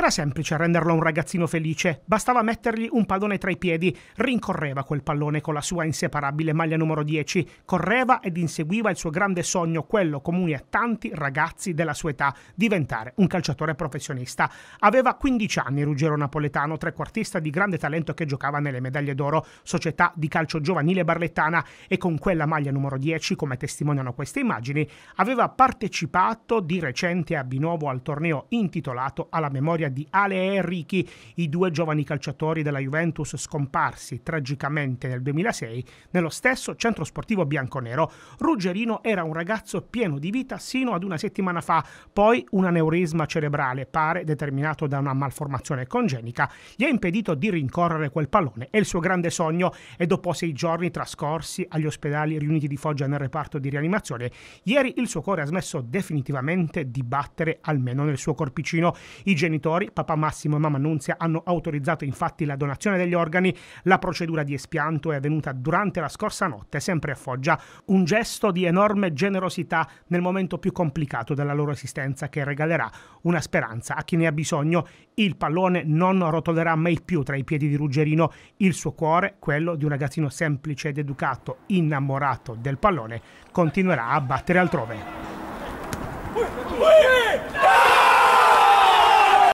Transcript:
Era semplice renderlo un ragazzino felice, bastava mettergli un pallone tra i piedi, rincorreva quel pallone con la sua inseparabile maglia numero 10, correva ed inseguiva il suo grande sogno, quello comune a tanti ragazzi della sua età, diventare un calciatore professionista. Aveva 15 anni Ruggero Napoletano, trequartista di grande talento che giocava nelle medaglie d'oro, società di calcio giovanile barlettana e con quella maglia numero 10, come testimoniano queste immagini, aveva partecipato di recente a Binovo al torneo intitolato alla memoria di Ale e Enrichi, i due giovani calciatori della Juventus scomparsi tragicamente nel 2006 nello stesso centro sportivo bianconero. Ruggerino era un ragazzo pieno di vita sino ad una settimana fa, poi un aneurisma cerebrale, pare determinato da una malformazione congenica, gli ha impedito di rincorrere quel pallone e il suo grande sogno e dopo sei giorni trascorsi agli ospedali riuniti di Foggia nel reparto di rianimazione, ieri il suo cuore ha smesso definitivamente di battere almeno nel suo corpicino. I genitori genitori, papà Massimo e mamma Nunzia, hanno autorizzato infatti la donazione degli organi. La procedura di espianto è avvenuta durante la scorsa notte, sempre a Foggia. Un gesto di enorme generosità nel momento più complicato della loro esistenza che regalerà una speranza a chi ne ha bisogno. Il pallone non rotolerà mai più tra i piedi di Ruggerino, il suo cuore, quello di un ragazzino semplice ed educato, innamorato del pallone, continuerà a battere altrove.